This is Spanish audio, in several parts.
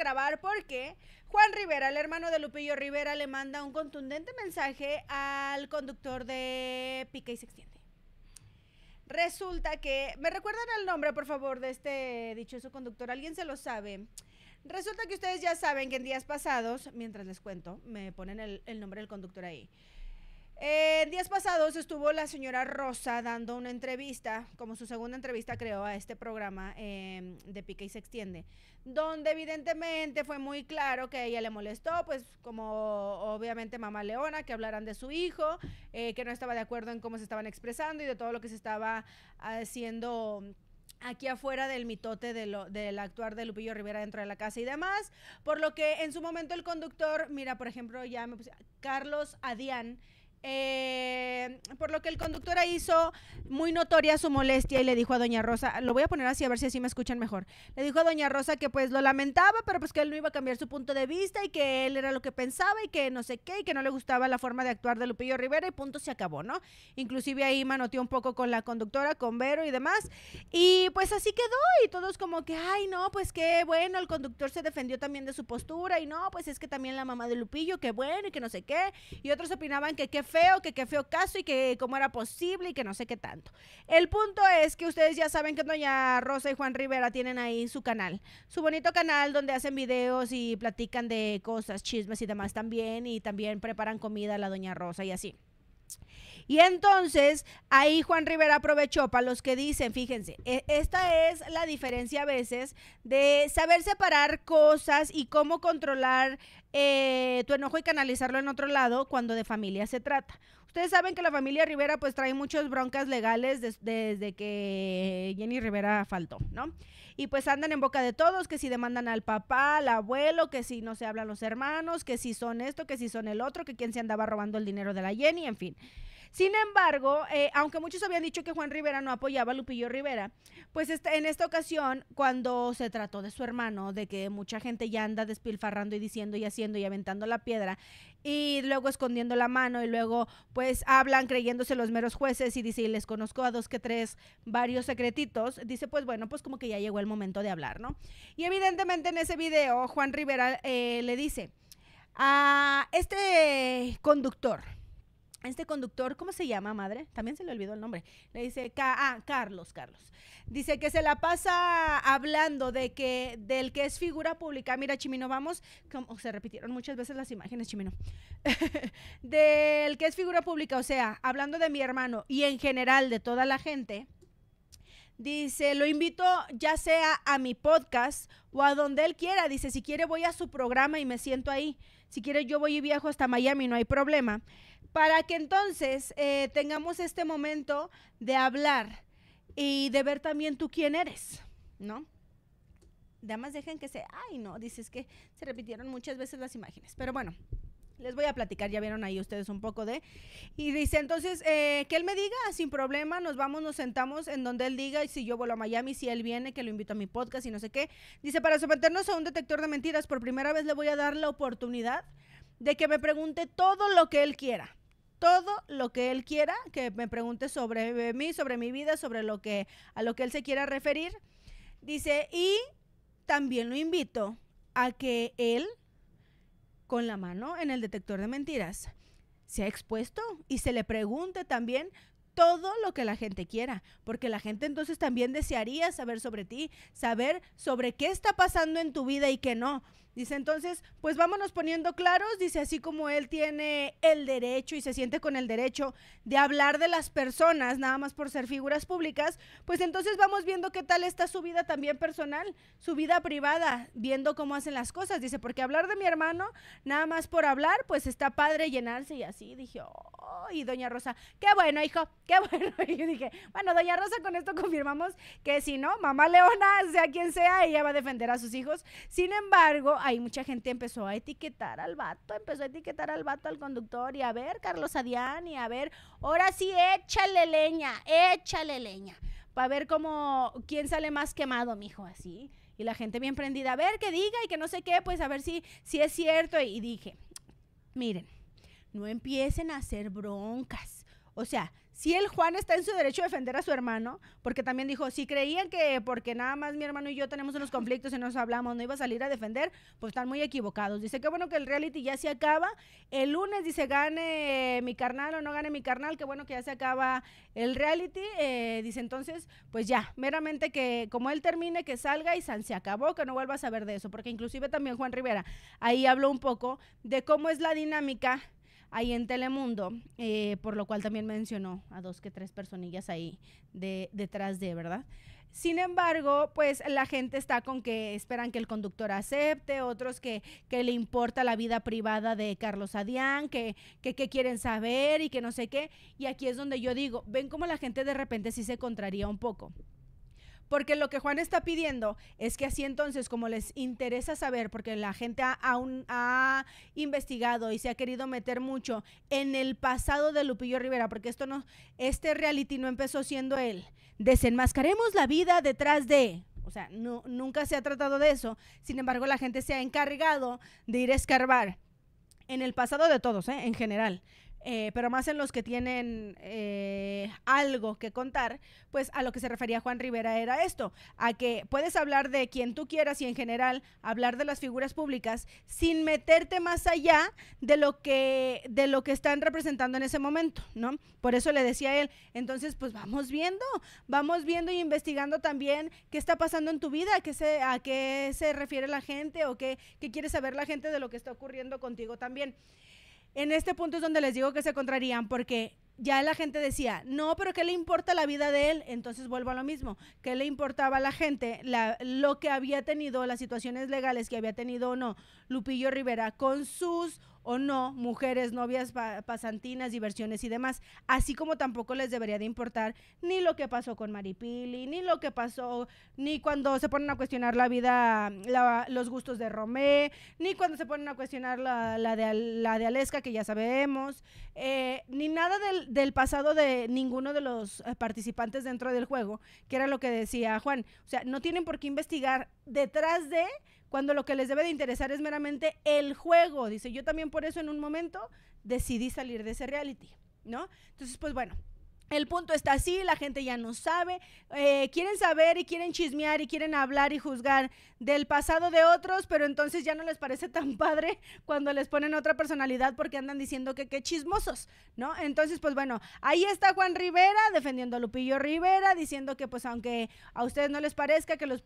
grabar porque Juan Rivera, el hermano de Lupillo Rivera, le manda un contundente mensaje al conductor de Pica y se extiende. Resulta que, ¿me recuerdan el nombre, por favor, de este dichoso conductor? ¿Alguien se lo sabe? Resulta que ustedes ya saben que en días pasados, mientras les cuento, me ponen el, el nombre del conductor ahí. En eh, días pasados estuvo la señora Rosa dando una entrevista, como su segunda entrevista creo a este programa em, de Pique y se extiende, donde evidentemente fue muy claro que ella le molestó, pues como obviamente mamá Leona, que hablaran de su hijo, eh, que no estaba de acuerdo en cómo se estaban expresando y de todo lo que se estaba haciendo aquí afuera del mitote del actuar de Lupillo Rivera dentro de la casa y demás, por lo que en su momento el conductor, mira, por ejemplo, ya me puse, Carlos Adián, eh, por lo que el conductor hizo muy notoria su molestia y le dijo a Doña Rosa, lo voy a poner así a ver si así me escuchan mejor, le dijo a Doña Rosa que pues lo lamentaba, pero pues que él no iba a cambiar su punto de vista y que él era lo que pensaba y que no sé qué y que no le gustaba la forma de actuar de Lupillo Rivera y punto se acabó, ¿no? Inclusive ahí manoteó un poco con la conductora, con Vero y demás. Y pues así quedó y todos como que, ay no, pues qué bueno, el conductor se defendió también de su postura y no, pues es que también la mamá de Lupillo, qué bueno y que no sé qué. Y otros opinaban que qué feo, que qué feo caso y que cómo era posible y que no sé qué tanto. El punto es que ustedes ya saben que doña Rosa y Juan Rivera tienen ahí su canal, su bonito canal donde hacen videos y platican de cosas, chismes y demás también y también preparan comida a la doña Rosa y así. Y entonces ahí Juan Rivera aprovechó para los que dicen, fíjense, e, esta es la diferencia a veces de saber separar cosas y cómo controlar eh, tu enojo y canalizarlo en otro lado cuando de familia se trata. Ustedes saben que la familia Rivera pues trae muchas broncas legales desde que Jenny Rivera faltó, ¿no? Y pues andan en boca de todos, que si demandan al papá, al abuelo, que si no se hablan los hermanos, que si son esto, que si son el otro, que quién se andaba robando el dinero de la Jenny, en fin. Sin embargo, eh, aunque muchos habían dicho que Juan Rivera no apoyaba a Lupillo Rivera, pues en esta ocasión, cuando se trató de su hermano, de que mucha gente ya anda despilfarrando y diciendo y haciendo y aventando la piedra, y luego escondiendo la mano, y luego pues hablan creyéndose los meros jueces y dice, y les conozco a dos que tres varios secretitos, dice, pues bueno, pues como que ya llegó el momento de hablar, ¿no? Y evidentemente en ese video, Juan Rivera eh, le dice, a ah, este conductor, este conductor, ¿cómo se llama, madre? También se le olvidó el nombre. Le dice, ah, Carlos, Carlos. Dice que se la pasa hablando de que, del que es figura pública. Mira, Chimino, vamos, se repitieron muchas veces las imágenes, Chimino. del que es figura pública, o sea, hablando de mi hermano y en general de toda la gente. Dice, lo invito ya sea a mi podcast o a donde él quiera. Dice, si quiere voy a su programa y me siento ahí. Si quiere yo voy y viajo hasta Miami, no hay problema para que entonces eh, tengamos este momento de hablar y de ver también tú quién eres, ¿no? Damas dejen que se, ay no, dices que se repitieron muchas veces las imágenes, pero bueno, les voy a platicar, ya vieron ahí ustedes un poco de. Y dice, entonces, eh, que él me diga, sin problema, nos vamos, nos sentamos en donde él diga, y si yo vuelo a Miami, si él viene, que lo invito a mi podcast y no sé qué. Dice, para someternos a un detector de mentiras, por primera vez le voy a dar la oportunidad de que me pregunte todo lo que él quiera todo lo que él quiera, que me pregunte sobre mí, sobre mi vida, sobre lo que a lo que él se quiera referir. Dice, "Y también lo invito a que él con la mano en el detector de mentiras se ha expuesto y se le pregunte también todo lo que la gente quiera, porque la gente entonces también desearía saber sobre ti, saber sobre qué está pasando en tu vida y qué no. Dice entonces, pues vámonos poniendo claros, dice así como él tiene el derecho y se siente con el derecho de hablar de las personas, nada más por ser figuras públicas, pues entonces vamos viendo qué tal está su vida también personal, su vida privada, viendo cómo hacen las cosas. Dice, porque hablar de mi hermano, nada más por hablar, pues está padre llenarse y así. Dije, oh, y doña Rosa, qué bueno, hijo, qué bueno. Y yo dije, bueno, doña Rosa, con esto confirmamos que si no, mamá Leona, sea quien sea, ella va a defender a sus hijos. Sin embargo, ahí mucha gente empezó a etiquetar al vato, empezó a etiquetar al vato, al conductor, y a ver, Carlos Adián, y a ver, ahora sí, échale leña, échale leña, para ver cómo, quién sale más quemado, mijo, así. Y la gente bien prendida, a ver, que diga y que no sé qué, pues a ver si, si es cierto. Y dije, miren, no empiecen a hacer broncas. O sea, si el Juan está en su derecho de defender a su hermano, porque también dijo, si creían que porque nada más mi hermano y yo tenemos unos conflictos y nos hablamos, no iba a salir a defender, pues están muy equivocados. Dice, qué bueno que el reality ya se acaba. El lunes dice, gane mi carnal o no gane mi carnal, qué bueno que ya se acaba el reality. Eh, dice, entonces, pues ya, meramente que como él termine, que salga y se acabó, que no vuelva a saber de eso, porque inclusive también Juan Rivera ahí habló un poco de cómo es la dinámica ahí en Telemundo, eh, por lo cual también mencionó a dos que tres personillas ahí de, detrás de, ¿verdad? Sin embargo, pues la gente está con que esperan que el conductor acepte, otros que, le importa la vida privada de Carlos Adián, que, que, que, quieren saber y que no sé qué. Y aquí es donde yo digo, ven cómo la gente de repente sí se contraría un poco. Porque lo que Juan está pidiendo es que así entonces, como les interesa saber, porque la gente ha, aún ha investigado y se ha querido meter mucho en el pasado de Lupillo Rivera, porque esto no, este reality no empezó siendo él. Desenmascaremos la vida detrás de. O sea, no, nunca se ha tratado de eso. Sin embargo, la gente se ha encargado de ir a escarbar en el pasado de todos, ¿eh? en general. Eh, pero más en los que tienen eh, algo que contar, pues a lo que se refería Juan Rivera era esto, a que puedes hablar de quien tú quieras y en general hablar de las figuras públicas sin meterte más allá de lo que, de lo que están representando en ese momento, ¿no? Por eso le decía él, entonces pues vamos viendo, vamos viendo y investigando también qué está pasando en tu vida, a qué se, a qué se refiere la gente o qué, qué quiere saber la gente de lo que está ocurriendo contigo también en este punto es donde les digo que se contrarían porque ya la gente decía, no, pero ¿qué le importa la vida de él? Entonces vuelvo a lo mismo, ¿qué le importaba a la gente lo que había tenido, las situaciones legales que había tenido o no Lupillo Rivera con sus o no mujeres, novias, pasantinas, diversiones y demás. Así como tampoco les debería de importar ni lo que pasó con Maripili, ni lo que pasó, ni cuando se ponen a cuestionar la vida, los gustos de Romé, ni cuando se ponen a cuestionar la, de, la de Alesca, que ya sabemos, eh, ni nada del, del, pasado de ninguno de los eh, participantes dentro del juego, que era lo que decía Juan. O sea, no tienen por qué investigar detrás de cuando lo que les debe de interesar es meramente el juego. Dice, yo también por eso en un momento decidí salir de ese reality, ¿no? Entonces, pues bueno, el punto está así, la gente ya no sabe, eh, quieren saber y quieren chismear y quieren hablar y juzgar del pasado de otros, pero entonces ya no les parece tan padre cuando les ponen otra personalidad porque andan diciendo que qué chismosos, ¿no? Entonces, pues bueno, ahí está Juan Rivera defendiendo a Lupillo Rivera, diciendo que pues aunque a ustedes no les parezca que los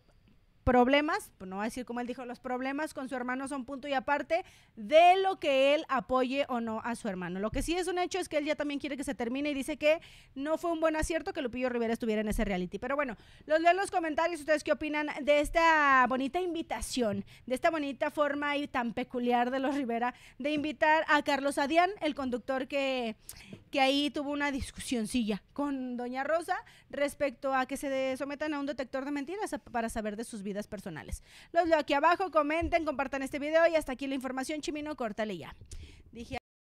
problemas, pues, no va a decir como él dijo, los problemas con su hermano son punto y aparte de lo que él apoye o no a su hermano. Lo que sí es un hecho es que él ya también quiere que se termine y dice que no fue un buen acierto que Lupillo Rivera estuviera en ese reality. Pero bueno, los leo en los comentarios, ustedes qué opinan de esta bonita invitación, de esta bonita forma y tan peculiar de los Rivera de invitar a Carlos Adián, el conductor que, que ahí tuvo una discusioncilla con doña Rosa respecto a que se sometan a un detector de mentiras para saber de sus vidas personales. Los de aquí abajo, comenten, compartan este video y hasta aquí la información, Chimino, córtale ya.